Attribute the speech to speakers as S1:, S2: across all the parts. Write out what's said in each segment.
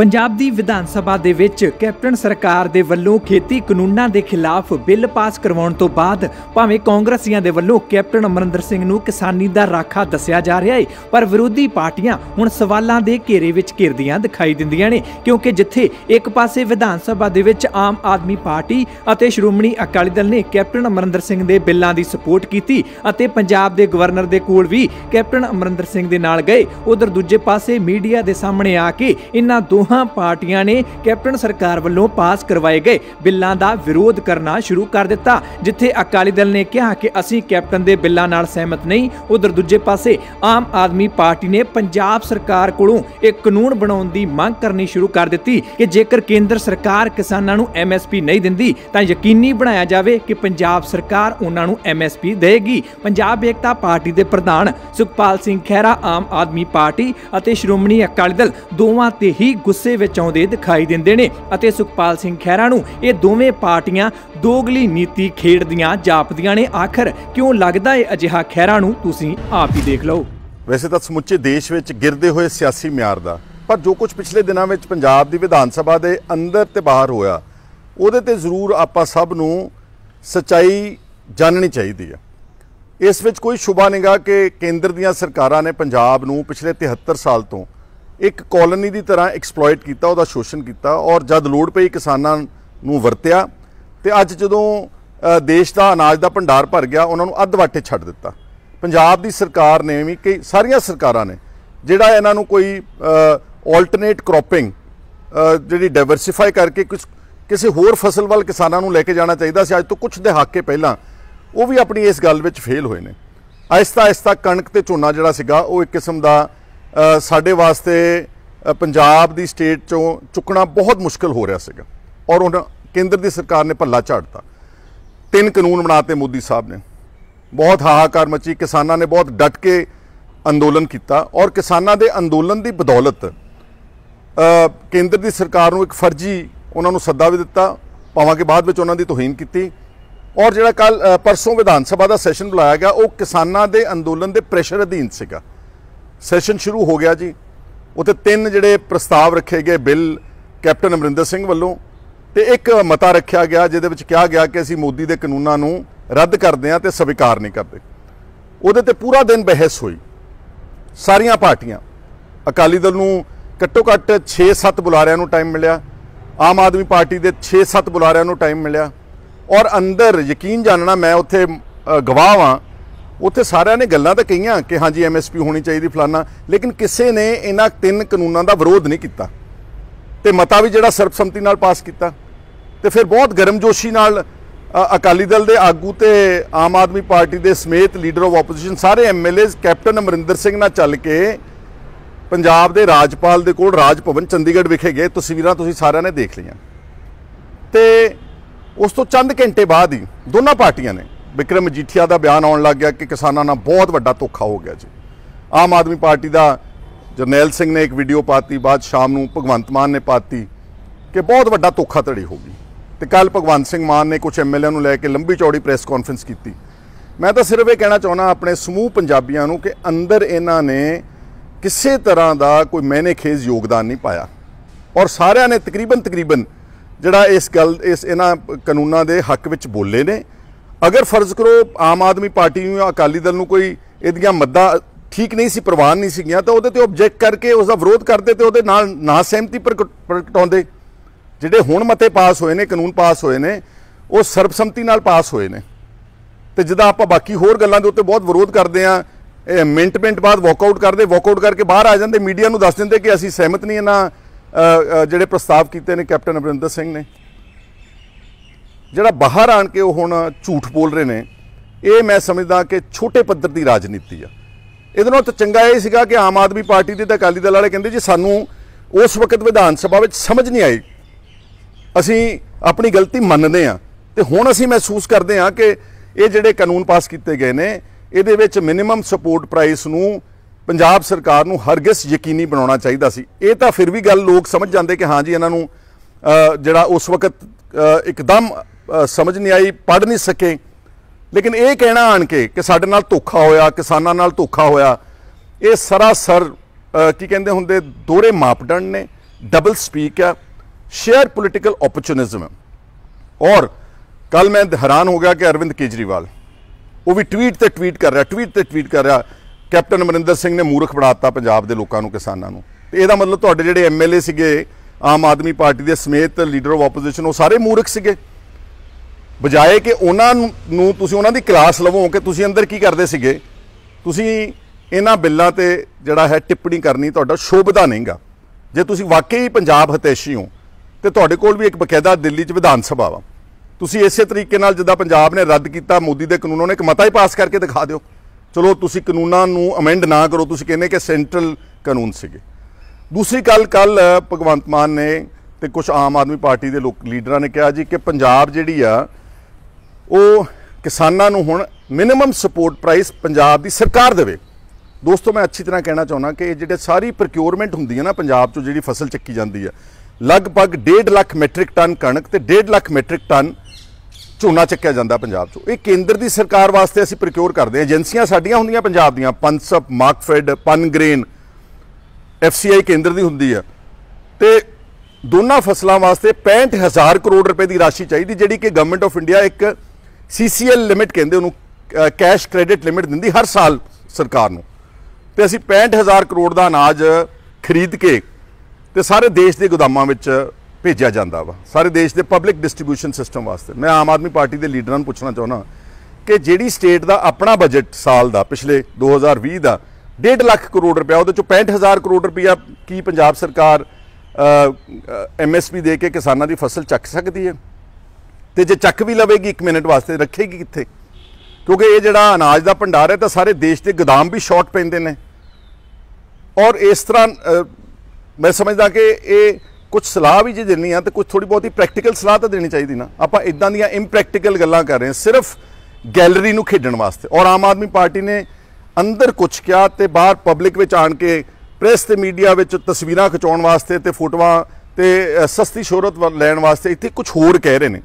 S1: ਪੰਜਾਬ ਦੀ ਵਿਧਾਨ ਸਭਾ ਦੇ ਵਿੱਚ ਕੈਪਟਨ ਸਰਕਾਰ ਦੇ ਵੱਲੋਂ ਖੇਤੀ ਕਾਨੂੰਨਾਂ ਦੇ ਖਿਲਾਫ ਬਿੱਲ ਪਾਸ ਕਰਵਾਉਣ ਤੋਂ ਬਾਅਦ ਭਾਵੇਂ ਕਾਂਗਰਸੀਆਂ ਦੇ ਵੱਲੋਂ ਕੈਪਟਨ ਅਮਰਿੰਦਰ ਸਿੰਘ ਨੂੰ ਕਿਸਾਨੀ ਦਾ ਰਾਖਾ ਦੱਸਿਆ ਜਾ ਰਿਹਾ ਹੈ ਪਰ ਵਿਰੋਧੀ ਪਾਰਟੀਆਂ ਹੁਣ ਸਵਾਲਾਂ ਦੇ ਘੇਰੇ ਵਿੱਚ ਘਿਰਦੀਆਂ ਦਿਖਾਈ ਦਿੰਦੀਆਂ ਨੇ ਕਿਉਂਕਿ ਜਿੱਥੇ ਇੱਕ ਪਾਸੇ ਵਿਧਾਨ ਸਭਾ ਦੇ ਵਿੱਚ ਆਮ ਆਦਮੀ ਪਾਰਟੀ ਅਤੇ ਸ਼੍ਰੋਮਣੀ ਅਕਾਲੀ ਦਲ ਨੇ ਕੈਪਟਨ ਅਮਰਿੰਦਰ ਸਿੰਘ ਦੇ ਬਿੱਲਾਂ ਦੀ ਸਪੋਰਟ ਕੀਤੀ ਅਤੇ ਪੰਜਾਬ ਦੇ ਗਵਰਨਰ ਦੇ ਕੋਲ ਵੀ ਕੈਪਟਨ ਅਮਰਿੰਦਰ ਸਿੰਘ ਦੇ ਨਾਲ ਗਏ ਉਧਰ ਦੂਜੇ ਪਾਸੇ ਮੀਡੀਆ ਦੇ ਸਾਹਮਣੇ ਆ ਕੇ ਇਹਨਾਂ ਦੋ ਦੋਹਾਂ ਪਾਰਟੀਆਂ ਨੇ ਕੈਪਟਨ ਸਰਕਾਰ ਵੱਲੋਂ ਪਾਸ ਕਰਵਾਏ ਗਏ ਬਿੱਲਾਂ ਦਾ ਵਿਰੋਧ ਕਰਨਾ ਸ਼ੁਰੂ ਕਰ ਦਿੱਤਾ ਜਿੱਥੇ ਅਕਾਲੀ ਦਲ ਨੇ ਕਿਹਾ ਕਿ ਅਸੀਂ ਕੈਪਟਨ ਦੇ ਬਿੱਲਾਂ ਨਾਲ ਸਹਿਮਤ ਨਹੀਂ ਉਧਰ ਦੂਜੇ ਪਾਸੇ ਆਮ ਆਦਮੀ ਪਾਰਟੀ ਨੇ ਪੰਜਾਬ ਸਰਕਾਰ ਕੋਲੋਂ ਇੱਕ ਕਾਨੂੰਨ ਬਣਾਉਣ ਦੀ ਮੰਗ ਕਰਨੀ ਸ਼ੁਰੂ ਕਰ ਦਿੱਤੀ ਕਿ ਜੇਕਰ ਕੇਂਦਰ ਸਰਕਾਰ ਕਿਸਾਨਾਂ ਨੂੰ ਐਮਐਸਪੀ ਨਹੀਂ ਦਿੰਦੀ ਤਾਂ ਯਕੀਨੀ ਬਣਾਇਆ ਜਾਵੇ ਕਿ ਪੰਜਾਬ ਸਰਕਾਰ ਉਹਨਾਂ ਨੂੰ ਐਮਐਸਪੀ ਦੇਗੀ ਪੰਜਾਬ ਏਕਤਾ ਪਾਰਟੀ ਦੇ ਪ੍ਰਧਾਨ ਸੁਖਪਾਲ ਸਿੰਘ ਖਹਿਰਾ ਆਮ ਆਦਮੀ ਪਾਰਟੀ ਅਤੇ ਸ਼੍ਰੋਮਣੀ ਅਕਾਲੀ ਦਲ ਦੋਵਾਂ ਤੇ ਹੀ ਗੁੱਸਾ ਗੁੱਸੇ ਵਿੱਚ ਆਉਂਦੇ ਦਿਖਾਈ ਦਿੰਦੇ ਨੇ ਅਤੇ ਸੁਖਪਾਲ ਸਿੰਘ ਖਹਿਰਾ ਨੂੰ ਇਹ ਦੋਵੇਂ ਪਾਰਟੀਆਂ ਦੋਗਲੀ ਨੀਤੀ ਖੇਡਦੀਆਂ ਜਾਪਦੀਆਂ ਨੇ ਆਖਰ ਕਿਉਂ ਲੱਗਦਾ ਏ ਅਜਿਹਾ ਖਹਿਰਾ ਨੂੰ ਤੁਸੀਂ ਆਪ ਹੀ ਦੇਖ ਲਓ
S2: ਵੈਸੇ ਤਾਂ ਸਮੁੱਚੇ ਦੇਸ਼ ਵਿੱਚ ਗਿਰਦੇ ਹੋਏ ਸਿਆਸੀ ਮਿਆਰ ਦਾ ਪਰ ਜੋ ਕੁਝ ਪਿਛਲੇ ਦਿਨਾਂ ਵਿੱਚ ਪੰਜਾਬ ਦੀ ਵਿਧਾਨ ਸਭਾ ਦੇ ਅੰਦਰ ਤੇ ਬਾਹਰ ਹੋਇਆ ਉਹਦੇ ਤੇ ਜ਼ਰੂਰ ਆਪਾਂ ਸਭ ਨੂੰ ਸਚਾਈ ਜਾਣਨੀ ਚਾਹੀਦੀ ਹੈ ਇਸ ਵਿੱਚ ਕੋਈ ਸ਼ੁਬਾ ਨਹੀਂਗਾ ਕਿ ਕੇਂਦਰ ਦੀਆਂ ਸਰਕਾਰਾਂ ਨੇ ਪੰਜਾਬ ਨੂੰ ਪਿਛਲੇ 73 ਸਾਲ ਤੋਂ ਇੱਕ ਕਲੋਨੀ ਦੀ ਤਰ੍ਹਾਂ ਐਕਸਪਲੋਇਟ ਕੀਤਾ ਉਹਦਾ ਸ਼ੋਸ਼ਣ ਕੀਤਾ ਔਰ ਜਦ ਲੋੜ ਪਈ ਕਿਸਾਨਾਂ ਨੂੰ ਵਰਤਿਆ ਤੇ ਅੱਜ ਜਦੋਂ ਦੇਸ਼ ਦਾ ਅਨਾਜ ਦਾ ਭੰਡਾਰ ਭਰ ਗਿਆ ਉਹਨਾਂ ਨੂੰ ਅੱਧ ਵਾਟੇ ਛੱਡ ਦਿੱਤਾ ਪੰਜਾਬ ਦੀ ਸਰਕਾਰ ਨੇ ਵੀ ਕਈ ਸਾਰੀਆਂ ਸਰਕਾਰਾਂ ਨੇ ਜਿਹੜਾ ਇਹਨਾਂ ਨੂੰ ਕੋਈ ਆਲਟਰਨੇਟ ਕ੍ਰੋਪਿੰਗ ਜਿਹੜੀ ਡਾਈਵਰਸਿਫਾਈ ਕਰਕੇ ਕੁਝ ਕਿਸੇ ਹੋਰ ਫਸਲ ਵੱਲ ਕਿਸਾਨਾਂ ਨੂੰ ਲੈ ਕੇ ਜਾਣਾ ਚਾਹੀਦਾ ਸੀ ਅੱਜ ਤੋਂ ਕੁਝ ਦਹਾਕੇ ਪਹਿਲਾਂ ਉਹ ਵੀ ਆਪਣੀ ਇਸ ਗੱਲ ਵਿੱਚ ਫੇਲ ਹੋਏ ਨੇ ਆਇਸਤਾ ਆਇਸਤਾ ਕਣਕ ਤੇ ਝੋਨਾ ਜਿਹੜਾ ਸੀਗਾ ਉਹ ਇੱਕ ਕਿਸਮ ਦਾ ਸਾਡੇ ਵਾਸਤੇ ਪੰਜਾਬ ਦੀ ਸਟੇਟ ਚੋਂ ਚੁੱਕਣਾ ਬਹੁਤ ਮੁਸ਼ਕਲ ਹੋ ਰਿਹਾ ਸੀਗਾ ਔਰ ਉਹਨਾਂ ਕੇਂਦਰ ਦੀ ਸਰਕਾਰ ਨੇ ਭੱਲਾ ਝਾੜਤਾ ਤਿੰਨ ਕਾਨੂੰਨ ਬਣਾਤੇ ਮੋਦੀ ਸਾਹਿਬ ਨੇ ਬਹੁਤ ਹਾਹਾਕਾਰ ਮਚੀ ਕਿਸਾਨਾਂ ਨੇ ਬਹੁਤ ਡਟ ਕੇ ਅੰਦੋਲਨ ਕੀਤਾ ਔਰ ਕਿਸਾਨਾਂ ਦੇ ਅੰਦੋਲਨ ਦੀ ਬਦੌਲਤ ਕੇਂਦਰ ਦੀ ਸਰਕਾਰ ਨੂੰ ਇੱਕ ਫਰਜ਼ੀ ਉਹਨਾਂ ਨੂੰ ਸੱਦਾ ਵੀ ਦਿੱਤਾ ਪਾਵਾਂ ਕੇ ਬਾਅਦ ਵਿੱਚ ਉਹਨਾਂ ਦੀ ਤੋਹੀਨ ਕੀਤੀ ਔਰ ਜਿਹੜਾ ਕੱਲ ਪਰਸੋਂ ਵਿਧਾਨ ਸਭਾ ਦਾ ਸੈਸ਼ਨ ਬੁਲਾਇਆ ਗਿਆ ਉਹ ਕਿਸਾਨਾਂ ਦੇ ਅੰਦੋਲਨ ਦੇ ਪ੍ਰੈਸ਼ਰ ਅਧੀਨ ਸੀਗਾ ਸੈਸ਼ਨ ਸ਼ੁਰੂ ਹੋ ਗਿਆ ਜੀ ਉੱਥੇ ਤਿੰਨ ਜਿਹੜੇ ਪ੍ਰਸਤਾਵ ਰੱਖੇ ਗਏ ਬਿੱਲ ਕੈਪਟਨ ਅਮਰਿੰਦਰ ਸਿੰਘ ਵੱਲੋਂ ਤੇ ਇੱਕ ਮਤਾ ਰੱਖਿਆ ਗਿਆ ਜਿਹਦੇ ਵਿੱਚ ਕਿਹਾ ਗਿਆ ਕਿ ਅਸੀਂ ਮੋਦੀ ਦੇ ਕਾਨੂੰਨਾਂ ਨੂੰ ਰੱਦ ਕਰਦੇ ਹਾਂ ਤੇ ਸਵੀਕਾਰ ਨਹੀਂ ਕਰਦੇ ਉਹਦੇ ਤੇ ਪੂਰਾ ਦਿਨ ਬਹਿਸ ਹੋਈ ਸਾਰੀਆਂ ਪਾਰਟੀਆਂ ਅਕਾਲੀ ਦਲ ਨੂੰ ਘੱਟੋ ਘੱਟ 6-7 ਬੁਲਾਰਿਆਂ ਨੂੰ ਟਾਈਮ ਮਿਲਿਆ ਆਮ ਆਦਮੀ ਪਾਰਟੀ ਦੇ 6-7 ਬੁਲਾਰਿਆਂ ਨੂੰ ਟਾਈਮ ਮਿਲਿਆ ਔਰ ਅੰਦਰ ਯਕੀਨ ਜਾਣਨਾ ਮੈਂ ਉੱਥੇ ਗਵਾਹ ਹਾਂ ਉੱਥੇ ਸਾਰਿਆਂ ਨੇ ਗੱਲਾਂ ਤਾਂ ਕਹੀਆਂ ਕਿ ਹਾਂਜੀ ਐਮਐਸਪੀ ਹੋਣੀ ਚਾਹੀਦੀ ਫਲਾਨਾ ਲੇਕਿਨ ਕਿਸੇ ਨੇ ਇਹਨਾਂ ਤਿੰਨ ਕਾਨੂੰਨਾਂ ਦਾ ਵਿਰੋਧ ਨਹੀਂ ਕੀਤਾ ਤੇ ਮਤਾ ਵੀ ਜਿਹੜਾ ਸਰਬਸੰਮਤੀ ਨਾਲ ਪਾਸ ਕੀਤਾ ਤੇ ਫਿਰ ਬਹੁਤ ਗਰਮਜੋਸ਼ੀ ਨਾਲ ਅਕਾਲੀ ਦਲ ਦੇ ਆਗੂ ਤੇ ਆਮ ਆਦਮੀ ਪਾਰਟੀ ਦੇ ਸਮੇਤ ਲੀਡਰ ਆਫ ਆਪੋਜੀਸ਼ਨ ਸਾਰੇ ਐਮਐਲਏਜ਼ ਕੈਪਟਨ ਅਮਰਿੰਦਰ ਸਿੰਘ ਨਾਲ ਚੱਲ ਕੇ ਪੰਜਾਬ ਦੇ ਰਾਜਪਾਲ ਦੇ ਕੋਲ ਰਾਜ ਭਵਨ ਚੰਡੀਗੜ੍ਹ ਵਿਖੇ ਗਏ ਤਸਵੀਰਾਂ ਤੁਸੀਂ ਸਾਰਿਆਂ ਨੇ ਦੇਖ ਲਈਆਂ ਤੇ ਉਸ ਤੋਂ ਚੰਦ ਘੰਟੇ ਬਾਅਦ ਹੀ ਦੋਨਾਂ ਪਾਰਟੀਆਂ ਨੇ ਵਿਕਰਮ ਜੀਠੀਆ ਦਾ ਬਿਆਨ ਆਉਣ ਲੱਗ ਗਿਆ ਕਿ ਕਿਸਾਨਾਂ ਨਾਲ ਬਹੁਤ ਵੱਡਾ ਧੋਖਾ ਹੋ ਗਿਆ ਜੀ ਆਮ ਆਦਮੀ ਪਾਰਟੀ ਦਾ ਜਰਨੈਲ ਸਿੰਘ ਨੇ ਇੱਕ ਵੀਡੀਓ ਪਾਤੀ ਬਾਅਦ ਸ਼ਾਮ ਨੂੰ ਭਗਵੰਤ ਮਾਨ ਨੇ ਪਾਤੀ ਕਿ ਬਹੁਤ ਵੱਡਾ ਧੋਖਾ ਧੜੀ ਹੋ ਗਈ ਤੇ ਕੱਲ ਭਗਵੰਤ ਸਿੰਘ ਮਾਨ ਨੇ ਕੁਝ ਐਮਐਲਏ ਨੂੰ ਲੈ ਕੇ ਲੰਬੀ ਚੌੜੀ ਪ੍ਰੈਸ ਕਾਨਫਰੰਸ ਕੀਤੀ ਮੈਂ ਤਾਂ ਸਿਰਫ ਇਹ ਕਹਿਣਾ ਚਾਹੁੰਦਾ ਆਪਣੇ ਸਮੂਹ ਪੰਜਾਬੀਆਂ ਨੂੰ ਕਿ ਅੰਦਰ ਇਹਨਾਂ ਨੇ ਕਿਸੇ ਤਰ੍ਹਾਂ ਦਾ ਕੋਈ ਖੇਜ਼ ਯੋਗਦਾਨ ਨਹੀਂ ਪਾਇਆ ਔਰ ਸਾਰਿਆਂ ਨੇ ਤਕਰੀਬਨ ਤਕਰੀਬਨ ਜਿਹੜਾ ਇਸ ਗੱਲ ਇਸ ਇਹਨਾਂ ਕਾਨੂੰਨਾਂ ਦੇ ਹੱਕ ਵਿੱਚ ਬੋਲੇ ਨੇ ਅਗਰ ਫਰਜ਼ ਕਰੋ ਆਮ ਆਦਮੀ ਪਾਰਟੀ ਨੂੰ ਜਾਂ ਅਕਾਲੀ ਦਲ ਨੂੰ ਕੋਈ ਇਹਦੀਆਂ ਮੱਦਾਂ ਠੀਕ ਨਹੀਂ ਸੀ ਪ੍ਰਵਾਨ ਨਹੀਂ ਸੀਗੀਆਂ ਤਾਂ ਉਹਦੇ ਤੇ ਆਬਜੈਕਟ ਕਰਕੇ ਉਸ ਦਾ ਵਿਰੋਧ ਕਰਦੇ ਤੇ ਉਹਦੇ ਨਾਲ ਨਾ ਸਹਿਮਤੀ ਪ੍ਰਗਟਾਉਂਦੇ ਜਿਹੜੇ ਹੁਣ ਮਤੇ ਪਾਸ ਹੋਏ ਨੇ ਕਾਨੂੰਨ ਪਾਸ ਹੋਏ ਨੇ ਉਹ ਸਰਬਸੰਮਤੀ ਨਾਲ ਪਾਸ ਹੋਏ ਨੇ ਤੇ ਜਦੋਂ ਆਪਾਂ ਬਾਕੀ ਹੋਰ ਗੱਲਾਂ ਦੇ ਉੱਤੇ ਬਹੁਤ ਵਿਰੋਧ ਕਰਦੇ ਆ ਮਿੰਟ ਮਿੰਟ ਬਾਅਦ ਵਾਕਆਊਟ ਕਰਦੇ ਵਾਕਆਊਟ ਕਰਕੇ ਬਾਹਰ ਆ ਜਾਂਦੇ ਮੀਡੀਆ ਨੂੰ ਦੱਸ ਦਿੰਦੇ ਕਿ ਅਸੀਂ ਸਹਿਮਤ ਨਹੀਂ ਇਹਨਾਂ ਜਿਹੜੇ ਪ੍ਰਸਤਾਵ ਕੀਤੇ ਨੇ ਕੈਪਟਨ ਅਮਰਿੰਦਰ ਸਿੰਘ ਨੇ ਜਿਹੜਾ ਬਾਹਰ ਆਣ ਕੇ ਉਹ ਹੁਣ ਝੂਠ ਬੋਲ ਰਹੇ ਨੇ ਇਹ ਮੈਂ ਸਮਝਦਾ ਕਿ ਛੋਟੇ ਪੱਧਰ ਦੀ ਰਾਜਨੀਤੀ ਆ ਇਹਦੇ ਨਾਲ ਤਾਂ ਚੰਗਾ ਇਹ ਸੀਗਾ ਕਿ ਆਮ ਆਦਮੀ ਪਾਰਟੀ ਦੇ ਤਾਂ ਅਕਾਲੀ ਦਲ ਵਾਲੇ ਕਹਿੰਦੇ ਜੀ ਸਾਨੂੰ ਉਸ ਵਕਤ ਵਿਧਾਨ ਸਭਾ ਵਿੱਚ ਸਮਝ ਨਹੀਂ ਆਈ ਅਸੀਂ ਆਪਣੀ ਗਲਤੀ ਮੰਨਦੇ ਆ ਤੇ ਹੁਣ ਅਸੀਂ ਮਹਿਸੂਸ ਕਰਦੇ ਆ ਕਿ ਇਹ ਜਿਹੜੇ ਕਾਨੂੰਨ ਪਾਸ ਕੀਤੇ ਗਏ ਨੇ ਇਹਦੇ ਵਿੱਚ ਮਿਨੀਮਮ ਸਪੋਰਟ ਪ੍ਰਾਈਸ ਨੂੰ ਪੰਜਾਬ ਸਰਕਾਰ ਨੂੰ ਹਰਗਿਸ ਯਕੀਨੀ ਬਣਾਉਣਾ ਚਾਹੀਦਾ ਸੀ ਇਹ ਤਾਂ ਫਿਰ ਵੀ ਗੱਲ ਲੋਕ ਸਮਝ ਜਾਂਦੇ ਕਿ ਹਾਂ ਜੀ ਇਹਨਾਂ ਨੂੰ ਜਿਹੜਾ ਉਸ ਵਕਤ ਇੱਕਦਮ ਸਮਝ ਨਹੀਂ ਆਈ ਪੜ ਨਹੀਂ ਸਕੇ ਲੇਕਿਨ ਇਹ ਕਹਿਣਾ ਆਣ ਕੇ ਕਿ ਸਾਡੇ ਨਾਲ ਧੋਖਾ ਹੋਇਆ ਕਿਸਾਨਾਂ ਨਾਲ ਧੋਖਾ ਹੋਇਆ ਇਹ ਸਰਾਸਰ ਕੀ ਕਹਿੰਦੇ ਹੁੰਦੇ ਦੋਰੇ ਮਾਪਦੰਡ ਨੇ ਡਬਲ ਸਪੀਕ ਆ ਸ਼ੇਅਰ ਪੋਲਿਟੀਕਲ ਓਪਰਚੁਨਿਜ਼ਮ ਔਰ ਕੱਲ ਮੈਂ ਹੈਰਾਨ ਹੋ ਗਿਆ ਕਿ ਅਰਵਿੰਦ ਕੇਜਰੀਵਾਲ ਉਹ ਵੀ ਟਵੀਟ ਤੇ ਟਵੀਟ ਕਰ ਰਿਹਾ ਟਵੀਟ ਤੇ ਟਵੀਟ ਕਰ ਰਿਹਾ ਕੈਪਟਨ ਅਮਰਿੰਦਰ ਸਿੰਘ ਨੇ ਮੂਰਖ ਬਣਾਤਾ ਪੰਜਾਬ ਦੇ ਲੋਕਾਂ ਨੂੰ ਕਿਸਾਨਾਂ ਨੂੰ ਤੇ ਇਹਦਾ ਮਤਲਬ ਤੁਹਾਡੇ ਜਿਹੜੇ ਐਮਐਲਏ ਸੀਗੇ ਆਮ ਆਦਮੀ ਪਾਰਟੀ ਦੇ ਸਮੇਤ ਲੀਡਰ ਆਫ ਆਪੋਜੀਸ਼ਨ ਉਹ ਸਾਰੇ ਮੂਰਖ ਸੀਗੇ ਬਜਾਏ ਕਿ ਉਹਨਾਂ ਨੂੰ ਤੁਸੀਂ ਉਹਨਾਂ ਦੀ ਕਲਾਸ ਲਵੋ ਕਿ ਤੁਸੀਂ ਅੰਦਰ ਕੀ ਕਰਦੇ ਸੀਗੇ ਤੁਸੀਂ ਇਹਨਾਂ ਬਿੱਲਾਂ ਤੇ ਜਿਹੜਾ ਹੈ ਟਿੱਪਣੀ ਕਰਨੀ ਤੁਹਾਡਾ ਸ਼ੋਭਦਾ ਨਹੀਂਗਾ ਜੇ ਤੁਸੀਂ ਵਾਕਈ ਪੰਜਾਬ ਹਤੇਸ਼ੀ ਹੋ ਤੇ ਤੁਹਾਡੇ ਕੋਲ ਵੀ ਇੱਕ ਬਕਾਇਦਾ ਦਿੱਲੀ 'ਚ ਵਿਧਾਨ ਸਭਾ ਵਾ ਤੁਸੀਂ ਇਸੇ ਤਰੀਕੇ ਨਾਲ ਜਿੱਦਾਂ ਪੰਜਾਬ ਨੇ ਰੱਦ ਕੀਤਾ ਮੋਦੀ ਦੇ ਕਾਨੂੰਨਾਂ ਨੇ ਇੱਕ ਮਤਾ ਹੀ ਪਾਸ ਕਰਕੇ ਦਿਖਾ ਦਿਓ ਚਲੋ ਤੁਸੀਂ ਕਾਨੂੰਨਾਂ ਨੂੰ ਅਮੈਂਡ ਨਾ ਕਰੋ ਤੁਸੀਂ ਕਹਿੰਦੇ ਕਿ ਸੈਂਟਰਲ ਕਾਨੂੰਨ ਸੀਗੇ ਦੂਸਰੀ ਗੱਲ ਕੱਲ ਭਗਵੰਤ ਮਾਨ ਨੇ ਤੇ ਕੁਝ ਆਮ ਆਦਮੀ ਪਾਰਟੀ ਦੇ ਲੋਕ ਲੀਡਰਾਂ ਨੇ ਕਿਹਾ ਜੀ ਕਿ ਪੰਜਾਬ ਜਿਹੜੀ ਆ ਉਹ ਕਿਸਾਨਾਂ ਨੂੰ ਹੁਣ ਮਿਨੀਮਮ ਸਪੋਰਟ ਪ੍ਰਾਈਸ ਪੰਜਾਬ ਦੀ ਸਰਕਾਰ ਦੇਵੇ ਦੋਸਤੋ ਮੈਂ ਅੱਛੀ ਤਰ੍ਹਾਂ ਕਹਿਣਾ ਚਾਹੁੰਦਾ ਕਿ ਜਿਹੜੇ ਸਾਰੀ ਪ੍ਰੋਕਿਊਰਮੈਂਟ ਹੁੰਦੀ ਹੈ ਨਾ ਪੰਜਾਬ 'ਚੋਂ ਜਿਹੜੀ ਫਸਲ ਚੱਕੀ ਜਾਂਦੀ ਹੈ ਲਗਭਗ 1.5 ਲੱਖ ਮੈਟ੍ਰਿਕ ਟਨ ਕਣਕ ਤੇ 1.5 ਲੱਖ ਮੈਟ੍ਰਿਕ ਟਨ ਝੋਨਾ ਚੱਕਿਆ ਜਾਂਦਾ ਪੰਜਾਬ 'ਚੋਂ ਇਹ ਕੇਂਦਰ ਦੀ ਸਰਕਾਰ ਵਾਸਤੇ ਅਸੀਂ ਪ੍ਰੋਕਿਊਰ ਕਰਦੇ ਹਾਂ ਏਜੰਸੀਆਂ ਸਾਡੀਆਂ ਹੁੰਦੀਆਂ ਪੰਜਾਬ ਦੀਆਂ ਪੰਸਪ ਮਾਰਕਫੈਡ ਪਨਗ੍ਰੇਨ ਐਫਸੀਆਈ ਕੇਂਦਰ ਦੀ ਹੁੰਦੀ ਹੈ ਤੇ ਦੋਨਾਂ ਫਸਲਾਂ ਵਾਸਤੇ 65000 ਕਰੋੜ ਰੁਪਏ ਦੀ ਰਾਸ਼ੀ ਚਾਹੀਦੀ ਜਿਹੜੀ ਕਿ ਗਵਰਨਮੈਂਟ ਆਫ ਇੰਡੀਆ ਇੱਕ ਸੀਸੀਐਲ ਲਿਮਿਟ ਕਹਿੰਦੇ ਉਹਨੂੰ ਕੈਸ਼ ਕ੍ਰੈਡਿਟ ਲਿਮਿਟ ਦਿੰਦੀ ਹਰ ਸਾਲ ਸਰਕਾਰ ਨੂੰ ਤੇ ਅਸੀਂ 65000 ਕਰੋੜ ਦਾ ਅਨਾਜ ਖਰੀਦ ਕੇ ਤੇ ਸਾਰੇ ਦੇਸ਼ ਦੇ ਗੋਦਾਮਾਂ ਵਿੱਚ ਭੇਜਿਆ ਜਾਂਦਾ ਵਾ ਸਾਰੇ ਦੇਸ਼ ਦੇ ਪਬਲਿਕ ਡਿਸਟ੍ਰੀਬਿਊਸ਼ਨ ਸਿਸਟਮ ਵਾਸਤੇ ਮੈਂ ਆਮ ਆਦਮੀ ਪਾਰਟੀ ਦੇ ਲੀਡਰਾਂ ਨੂੰ ਪੁੱਛਣਾ ਚਾਹੁੰਦਾ ਕਿ ਜਿਹੜੀ ਸਟੇਟ ਦਾ ਆਪਣਾ ਬਜਟ ਸਾਲ ਦਾ ਪਿਛਲੇ 2020 ਦਾ 1.5 ਲੱਖ ਕਰੋੜ ਰੁਪਏ ਉਹਦੇ ਚੋਂ 65000 ਕਰੋੜ ਰੁਪਏ ਕੀ ਪੰਜਾਬ ਸਰਕਾਰ ਐਮਐਸਪੀ ਦੇ ਕੇ ਕਿਸਾਨਾਂ ਦੀ ਫਸਲ ਚੱਕ ਸਕਦੀ ਹੈ ਤੇ ਜੇ ਚੱਕ ਵੀ ਲਵੇਗੀ 1 ਮਿੰਟ ਵਾਸਤੇ ਰੱਖੇਗੀ ਕਿੱਥੇ ਕਿਉਂਕਿ ਇਹ ਜਿਹੜਾ ਅਨਾਜ ਦਾ ਭੰਡਾਰ ਹੈ ਤਾਂ ਸਾਰੇ ਦੇਸ਼ ਦੇ ਗੋਦਾਮ ਵੀ ਸ਼ਾਰਟ ਪੈਂਦੇ ਨੇ ਔਰ ਇਸ ਤਰ੍ਹਾਂ ਮੈਂ ਸਮਝਦਾ ਕਿ ਇਹ ਕੁਝ ਸਲਾਹ ਵੀ ਜੇ ਦੇਣੀ ਆ ਤੇ ਕੁਝ ਥੋੜੀ ਬਹੁਤੀ ਪ੍ਰੈਕਟੀਕਲ ਸਲਾਹ ਤਾਂ ਦੇਣੀ ਚਾਹੀਦੀ ਨਾ ਆਪਾਂ ਇਦਾਂ ਦੀਆਂ ਇੰਪ੍ਰੈਕਟੀਕਲ ਗੱਲਾਂ ਕਰ ਰਹੇ ਹਾਂ ਸਿਰਫ ਗੈਲਰੀ ਨੂੰ ਖੇਡਣ ਵਾਸਤੇ ਔਰ ਆਮ ਆਦਮੀ ਪਾਰਟੀ ਨੇ ਅੰਦਰ ਕੁਝ ਕਿਹਾ ਤੇ ਬਾਹਰ ਪਬਲਿਕ ਵਿੱਚ ਆਣ ਕੇ ਪ੍ਰੈਸ ਤੇ ਮੀਡੀਆ ਵਿੱਚ ਤਸਵੀਰਾਂ ਖਿਚਾਉਣ ਵਾਸਤੇ ਤੇ ਫੋਟੋਆਂ ਤੇ ਸਸਤੀ ਸ਼ੋਹਰਤ ਲੈਣ ਵਾਸਤੇ ਇੱਥੇ ਕੁਝ ਹੋਰ ਕਹਿ ਰਹੇ ਨੇ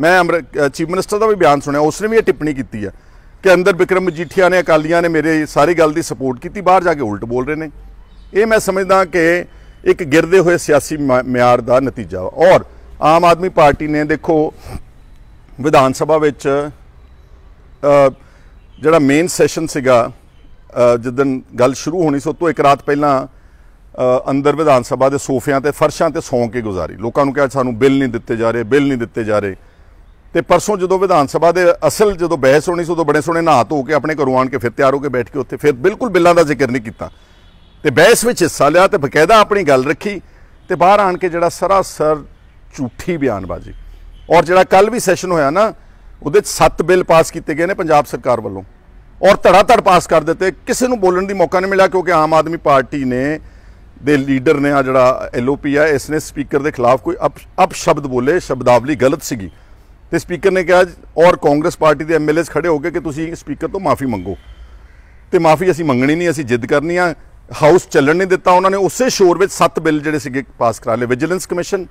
S2: ਮੈਂ ਅਮਰ ਚੀਫ ਮਿਨਿਸਟਰ ਦਾ ਵੀ ਬਿਆਨ ਸੁਣਿਆ ਉਸਨੇ ਵੀ ਇਹ ਟਿੱਪਣੀ ਕੀਤੀ ਹੈ ਕਿ ਅੰਦਰ ਵਿਕਰਮ ਮਜੀਠੀਆ ਨੇ ਅਕਾਲੀਆਂ ਨੇ ਮੇਰੇ ਸਾਰੀ ਗੱਲ ਦੀ ਸਪੋਰਟ ਕੀਤੀ ਬਾਹਰ ਜਾ ਕੇ ਉਲਟ ਬੋਲ ਰਹੇ ਨੇ ਇਹ ਮੈਂ ਸਮਝਦਾ ਕਿ ਇੱਕ ਗਿਰਦੇ ਹੋਏ ਸਿਆਸੀ ਮਿਆਰ ਦਾ ਨਤੀਜਾ ਔਰ ਆਮ ਆਦਮੀ ਪਾਰਟੀ ਨੇ ਦੇਖੋ ਵਿਧਾਨ ਸਭਾ ਵਿੱਚ ਜਿਹੜਾ ਮੇਨ ਸੈਸ਼ਨ ਸੀਗਾ ਜਦੋਂ ਗੱਲ ਸ਼ੁਰੂ ਹੋਣੀ ਸੀ ਉਸ ਤੋਂ ਇੱਕ ਰਾਤ ਪਹਿਲਾਂ ਅੰਦਰ ਵਿਧਾਨ ਸਭਾ ਦੇ ਸੋਫਿਆਂ ਤੇ ਫਰਸ਼ਾਂ ਤੇ ਸੌਂ ਕੇ ਗੁਜ਼ਾਰੀ ਲੋਕਾਂ ਨੂੰ ਕਿਹਾ ਸਾਨੂੰ ਬਿੱਲ ਨਹੀਂ ਦਿੱਤੇ ਜਾ ਰਹੇ ਬਿੱਲ ਨਹੀਂ ਦਿੱਤੇ ਜਾ ਰਹੇ ਤੇ ਪਰਸੋਂ ਜਦੋਂ ਵਿਧਾਨ ਸਭਾ ਦੇ ਅਸਲ ਜਦੋਂ ਬਹਿਸ ਹੋਣੀ ਸੀ ਉਦੋਂ ਬੜੇ ਸੋਹਣੇ ਨਹਾ ਧੋ ਕੇ ਆਪਣੇ ਘਰੋਂ ਆਣ ਕੇ ਫਿਰ ਤਿਆਰ ਹੋ ਕੇ ਬੈਠ ਕੇ ਉੱਥੇ ਫਿਰ ਬਿਲਕੁਲ ਬਿੱਲਾਂ ਦਾ ਜ਼ਿਕਰ ਨਹੀਂ ਕੀਤਾ ਤੇ ਬਹਿਸ ਵਿੱਚ ਹਿੱਸਾ ਲਿਆ ਤੇ ਬਕਾਇਦਾ ਆਪਣੀ ਗੱਲ ਰੱਖੀ ਤੇ ਬਾਹਰ ਆਣ ਕੇ ਜਿਹੜਾ ਸਰਾਸਰ ਝੂਠੀ ਬਿਆਨਬਾਜ਼ੀ ਔਰ ਜਿਹੜਾ ਕੱਲ ਵੀ ਸੈਸ਼ਨ ਹੋਇਆ ਨਾ ਉਹਦੇ 'ਚ 7 ਬਿੱਲ ਪਾਸ ਕੀਤੇ ਗਏ ਨੇ ਪੰਜਾਬ ਸਰਕਾਰ ਵੱਲੋਂ ਔਰ ਧੜਾ ਧੜ ਪਾਸ ਕਰ ਦਿੱਤੇ ਕਿਸੇ ਨੂੰ ਬੋਲਣ ਦੀ ਮੌਕਾ ਨਹੀਂ ਮਿਲਿਆ ਕਿਉਂਕਿ ਆਮ ਆਦਮੀ ਪਾਰਟੀ ਨੇ ਦੇ ਲੀਡਰ ਨੇ ਆ ਜਿਹੜਾ ਐਲਓਪੀ ਆ ਇਸ ਨੇ ਸਪੀਕਰ ਦੇ ਖਿਲਾਫ ਕੋਈ ਅਪ ਸ਼ਬਦ ਬੋਲੇ ਸ਼ਬਦਾਵਲੀ ਗਲਤ ਸੀਗੀ ਤੇ ਸਪੀਕਰ ਨੇ ਕਿਹਾ ਔਰ ਕਾਂਗਰਸ ਪਾਰਟੀ ਦੇ ਐਮਐਲਏਸ ਖੜੇ ਹੋ ਕੇ ਕਿ ਤੁਸੀਂ ਸਪੀਕਰ ਤੋਂ ਮਾਫੀ ਮੰਗੋ ਤੇ ਮਾਫੀ ਅਸੀਂ ਮੰਗਣੀ ਨਹੀਂ ਅਸੀਂ ਜਿੱਦ ਕਰਨੀ ਆ ਹਾਊਸ ਚੱਲਣ ਨਹੀਂ ਦਿੱਤਾ ਉਹਨਾਂ ਨੇ ਉਸੇ ਸ਼ੋਰ ਵਿੱਚ ਸੱਤ ਬਿੱਲ ਜਿਹੜੇ ਸੀਗੇ ਪਾਸ ਕਰਾ ਲਏ ਵਿਜੀਲੈਂਸ ਕਮਿਸ਼ਨ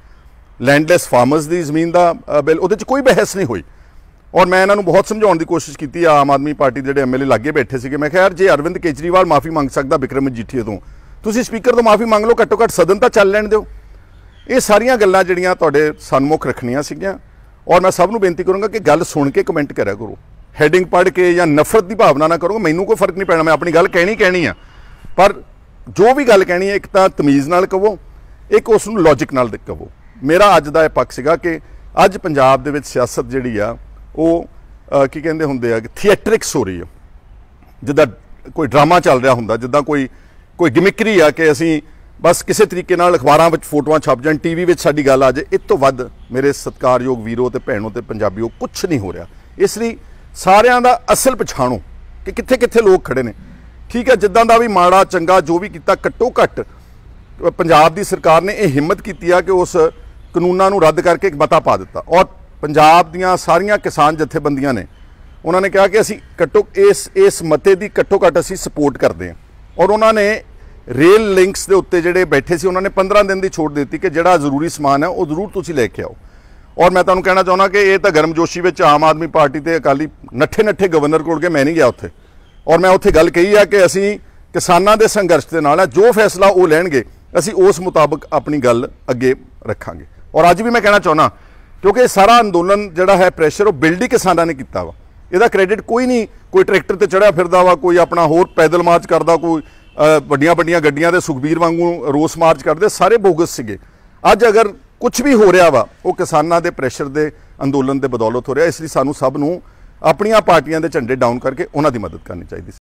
S2: ਲੈਂਡਲੈਸ ਫਾਰਮਰਸ ਦੀ ਜ਼ਮੀਨ ਦਾ ਬਿੱਲ ਉਹਦੇ 'ਚ ਕੋਈ ਬਹਿਸ ਨਹੀਂ ਹੋਈ ਔਰ ਮੈਂ ਇਹਨਾਂ ਨੂੰ ਬਹੁਤ ਸਮਝਾਉਣ ਦੀ ਕੋਸ਼ਿਸ਼ ਕੀਤੀ ਆ ਆਮ ਆਦਮੀ ਪਾਰਟੀ ਦੇ ਜਿਹੜੇ ਐਮਐਲਏ ਲੱਗੇ ਬੈਠੇ ਸੀਗੇ ਮੈਂ ਕਿਹਾ ਯਾਰ ਜੇ ਅਰਵਿੰਦ ਕੇਜਰੀਵਾਲ ਮਾਫੀ ਮੰਗ ਸਕਦਾ ਵਿਕਰਮ ਜੀਠੀਏ ਤੋਂ ਤੁਸੀਂ ਸਪੀਕਰ ਤੋਂ ਮਾਫੀ ਮੰਗ ਲਓ ਘੱਟੋ ਘੱਟ ਸਦਨ ਤਾਂ ਚੱਲ ਲੈਣ ਦਿਓ ਇਹ ਸਾਰੀਆਂ ਗੱਲਾਂ ਜਿਹੜੀਆਂ ਤੁਹਾਡੇ ਸਨਮੁਖ ਰੱਖਣੀਆਂ ਸੀਗੀਆਂ ਔਰ ਮੈਂ ਸਭ ਨੂੰ ਬੇਨਤੀ ਕਰੂੰਗਾ ਕਿ ਗੱਲ ਸੁਣ ਕੇ ਕਮੈਂਟ ਕਰਿਆ ਕਰੋ ਹੈਡਿੰਗ ਪੜ੍ਹ ਕੇ ਜਾਂ ਨਫ਼ਰਤ ਦੀ ਭਾਵਨਾ ਨਾ ਕਰੋ ਮੈਨੂੰ ਕੋਈ ਫਰਕ ਨਹੀਂ ਪੈਣਾ ਮੈਂ ਆਪਣੀ ਗੱਲ ਕਹਿਣੀ ਕਹਿਣੀ ਆ ਪਰ ਜੋ ਵੀ ਗੱਲ ਕਹਿਣੀ ਹੈ ਇੱਕ ਤਾਂ ਤਮੀਜ਼ ਨਾਲ ਕਹੋ ਇੱਕ ਉਸ ਨੂੰ ਲੌਜੀਕ ਨਾਲ ਕਹੋ ਮੇਰਾ ਅੱਜ ਦਾ ਇਹ ਪੱਖ ਸੀਗਾ ਕਿ ਅੱਜ ਪੰਜਾਬ ਦੇ ਵਿੱਚ ਸਿਆਸਤ ਜਿਹੜੀ ਆ ਉਹ ਕੀ ਕਹਿੰਦੇ ਹੁੰਦੇ ਆ ਕਿ ਥੀਏਟ੍ਰਿਕਸ ਹੋ ਰਹੀ ਆ ਜਿੱਦਾਂ ਕੋਈ ਡਰਾਮਾ ਚੱਲ ਰਿਹਾ ਹੁੰਦਾ ਜਿੱਦਾਂ ਕੋਈ ਕੋਈ ਗਿਮਿਕਰੀ ਆ ਕਿ ਅਸੀਂ ਬਸ ਕਿਸੇ ਤਰੀਕੇ ਨਾਲ ਅਖਬਾਰਾਂ ਵਿੱਚ ਫੋਟੋਆਂ ਛਪ ਜਾਣ ਟੀਵੀ ਵਿੱਚ ਸਾਡੀ ਗੱਲ ਆ ਜਾਏ ਇਸ ਤੋਂ ਵੱਧ ਮੇਰੇ ਸਤਿਕਾਰਯੋਗ ਵੀਰੋ ਤੇ ਭੈਣੋ ਤੇ ਪੰਜਾਬੀਓ ਕੁਝ ਨਹੀਂ ਹੋ ਰਿਹਾ ਇਸ ਲਈ ਸਾਰਿਆਂ ਦਾ ਅਸਲ ਪਛਾਣੋ ਕਿ ਕਿੱਥੇ ਕਿੱਥੇ ਲੋਕ ਖੜੇ ਨੇ ਠੀਕ ਹੈ ਜਿੱਦਾਂ ਦਾ ਵੀ ਮਾੜਾ ਚੰਗਾ ਜੋ ਵੀ ਕੀਤਾ ਘੱਟੋ ਘੱਟ ਪੰਜਾਬ ਦੀ ਸਰਕਾਰ ਨੇ ਇਹ ਹਿੰਮਤ ਕੀਤੀ ਆ ਕਿ ਉਸ ਕਾਨੂੰਨਾਂ ਨੂੰ ਰੱਦ ਕਰਕੇ ਇੱਕ ਬਤਾ ਪਾ ਦਿੱਤਾ ਔਰ ਪੰਜਾਬ ਦੀਆਂ ਸਾਰੀਆਂ ਕਿਸਾਨ ਜਥੇਬੰਦੀਆਂ ਨੇ ਉਹਨਾਂ ਨੇ ਕਿਹਾ ਕਿ ਅਸੀਂ ਘੱਟੋ ਇਸ ਇਸ ਮਤੇ ਦੀ ਘੱਟੋ ਘੱਟ ਅਸੀਂ ਸਪੋਰਟ ਕਰਦੇ ਹਾਂ ਔਰ ਉਹਨਾਂ ਨੇ ਰੇਲ ਲਿੰਕਸ ਦੇ ਉੱਤੇ ਜਿਹੜੇ ਬੈਠੇ ਸੀ ਉਹਨਾਂ ਨੇ 15 ਦਿਨ ਦੀ ਛੋਟ ਦਿੱਤੀ ਕਿ ਜਿਹੜਾ ਜ਼ਰੂਰੀ ਸਮਾਨ ਹੈ ਉਹ ਜ਼ਰੂਰ ਤੁਸੀਂ ਲੈ ਕੇ ਆਓ ਔਰ ਮੈਂ ਤੁਹਾਨੂੰ ਕਹਿਣਾ ਚਾਹੁੰਦਾ ਕਿ ਇਹ ਤਾਂ ਗਰਮਜੋਸ਼ੀ ਵਿੱਚ ਆਮ ਆਦਮੀ ਪਾਰਟੀ ਤੇ ਅਕਾਲੀ ਨੱਠੇ ਨੱਠੇ ਗਵਰਨਰ ਕੋਲ ਕੇ ਮੈਂ ਨਹੀਂ ਗਿਆ ਉੱਥੇ ਔਰ ਮੈਂ ਉੱਥੇ ਗੱਲ ਕਹੀ ਆ ਕਿ ਅਸੀਂ ਕਿਸਾਨਾਂ ਦੇ ਸੰਘਰਸ਼ ਦੇ ਨਾਲ ਹੈ ਜੋ ਫੈਸਲਾ ਉਹ ਲੈਣਗੇ ਅਸੀਂ ਉਸ ਮੁਤਾਬਕ ਆਪਣੀ ਗੱਲ ਅੱਗੇ ਰੱਖਾਂਗੇ ਔਰ ਅੱਜ ਵੀ ਮੈਂ ਕਹਿਣਾ ਚਾਹੁੰਦਾ ਕਿਉਂਕਿ ਇਹ ਸਾਰਾ ਅੰਦੋਲਨ ਜਿਹੜਾ ਹੈ ਪ੍ਰੈਸ਼ਰ ਉਹ ਬਿਲਡਿੰਗ ਕਿਸਾਨਾਂ ਨੇ ਕੀਤਾ ਵਾ ਇਹਦਾ ਕ੍ਰੈਡਿਟ ਕੋਈ ਨਹੀਂ ਕੋਈ ਟਰੈਕਟਰ ਤੇ ਚੜਿਆ ਫਿਰਦਾ ਵਾ ਕੋਈ ਆਪਣਾ ਹੋਰ ਪੈਦਲ ਮਾਰਚ ਕਰਦਾ ਕੋਈ ਵੱਡੀਆਂ ਵੱਡੀਆਂ ਗੱਡੀਆਂ ਦੇ ਸੁਖਬੀਰ ਵਾਂਗੂ ਰੋਸ ਮਾਰਚ ਕਰਦੇ ਸਾਰੇ ਬੋਗਸ ਸੀਗੇ ਅੱਜ ਅਗਰ ਕੁਝ ਵੀ ਹੋ ਰਿਹਾ ਵਾ ਉਹ ਕਿਸਾਨਾਂ ਦੇ ਪ੍ਰੈਸ਼ਰ ਦੇ ਅੰਦੋਲਨ ਦੇ ਬਦੌਲਤ ਹੋ ਰਿਹਾ ਇਸ ਲਈ ਸਾਨੂੰ ਸਭ ਨੂੰ ਆਪਣੀਆਂ ਪਾਰਟੀਆਂ ਦੇ ਝੰਡੇ ਡਾਊਨ ਕਰਕੇ ਉਹਨਾਂ ਦੀ ਮਦਦ ਕਰਨੀ ਚਾਹੀਦੀ